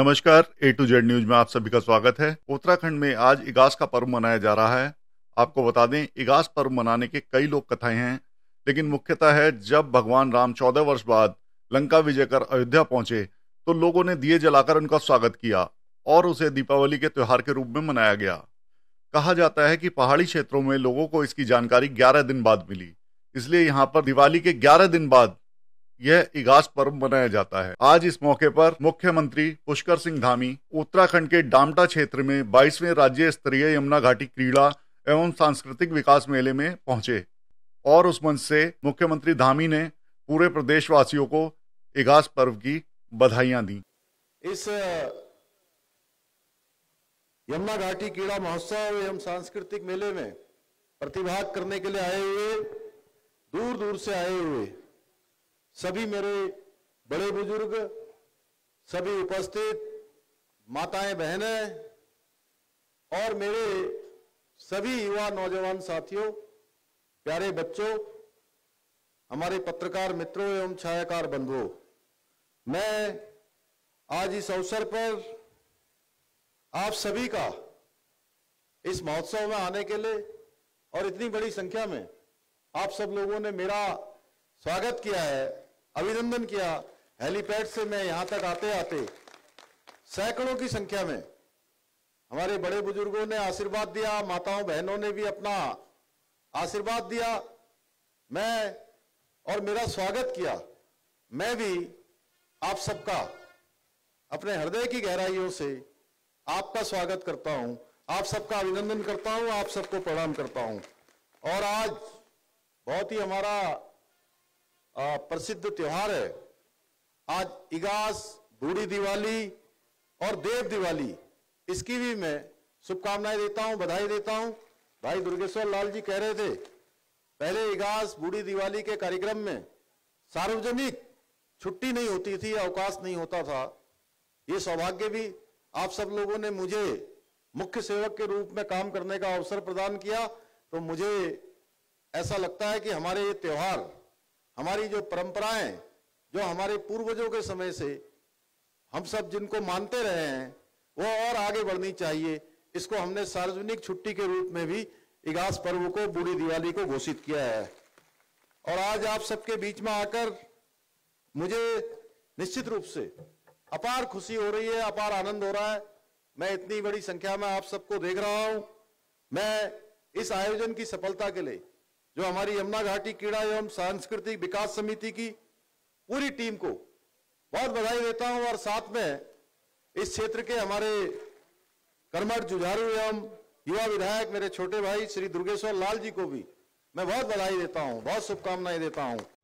नमस्कार ए to Z news में आप सभी का स्वागत है उत्तराखंड में आज इगास का पर्व मनाया जा रहा है आपको बता दें इगास पर्व मनाने के कई लोक कथाएं हैं लेकिन मुख्यतः है जब भगवान राम चौदह वर्ष बाद लंका विजय कर अयोध्या पहुंचे तो लोगों ने दिए जलाकर उनका स्वागत किया और उसे दीपावली के त्यौहार के रूप में मनाया गया कहा जाता है कि पहाड़ी क्षेत्रों में लोगों को इसकी जानकारी ग्यारह दिन बाद मिली इसलिए यहाँ पर दिवाली के ग्यारह दिन बाद यह इगास पर्व मनाया जाता है आज इस मौके पर मुख्यमंत्री पुष्कर सिंह धामी उत्तराखंड के डामटा क्षेत्र में बाईसवें राज्य स्तरीय यमुना घाटी क्रीड़ा एवं सांस्कृतिक विकास मेले में पहुंचे और उस मंच से मुख्यमंत्री धामी ने पूरे प्रदेशवासियों को इगास पर्व की बधाइयां दी इस यमुना घाटी क्रीड़ा महोत्सव एवं सांस्कृतिक मेले में प्रतिभाग करने के लिए आए हुए दूर दूर से आए हुए सभी मेरे बड़े बुजुर्ग सभी उपस्थित माताएं बहनें और मेरे सभी युवा नौजवान साथियों प्यारे बच्चों हमारे पत्रकार मित्रों एवं छायाकार बंधुओं मैं आज इस अवसर पर आप सभी का इस महोत्सव में आने के लिए और इतनी बड़ी संख्या में आप सब लोगों ने मेरा स्वागत किया है अभिनंदन किया हेलीपैड से मैं यहां तक आते आते सैकड़ों की संख्या में हमारे बड़े बुजुर्गों ने आशीर्वाद दिया माताओं बहनों ने भी अपना आशीर्वाद दिया मैं और मेरा स्वागत किया मैं भी आप सबका अपने हृदय की गहराइयों से आपका स्वागत करता हूं आप सबका अभिनंदन करता हूं आप सबको प्रणाम करता हूं और आज बहुत ही हमारा प्रसिद्ध त्योहार है आज इगास बूढ़ी दिवाली और देव दिवाली इसकी भी मैं शुभकामनाएं देता हूं बधाई देता हूं भाई दुर्गेश्वर लाल जी कह रहे थे पहले इगास बूढ़ी दिवाली के कार्यक्रम में सार्वजनिक छुट्टी नहीं होती थी अवकाश नहीं होता था ये सौभाग्य भी आप सब लोगों ने मुझे मुख्य सेवक के रूप में काम करने का अवसर प्रदान किया तो मुझे ऐसा लगता है कि हमारे ये त्यौहार हमारी जो परंपराएं जो हमारे पूर्वजों के समय से हम सब जिनको मानते रहे हैं वो और आगे बढ़नी चाहिए इसको हमने सार्वजनिक छुट्टी के रूप में भी इगास पर्व को बूढ़ी दिवाली को घोषित किया है और आज आप सबके बीच में आकर मुझे निश्चित रूप से अपार खुशी हो रही है अपार आनंद हो रहा है मैं इतनी बड़ी संख्या में आप सबको देख रहा हूं मैं इस आयोजन की सफलता के लिए जो हमारी यमुना घाटी क्रीड़ा एवं सांस्कृतिक विकास समिति की पूरी टीम को बहुत बधाई देता हूं और साथ में इस क्षेत्र के हमारे कर्मठ जुझारू एवं युवा विधायक मेरे छोटे भाई श्री दुर्गेश्वर लाल जी को भी मैं बहुत बधाई देता हूं बहुत शुभकामनाएं देता हूं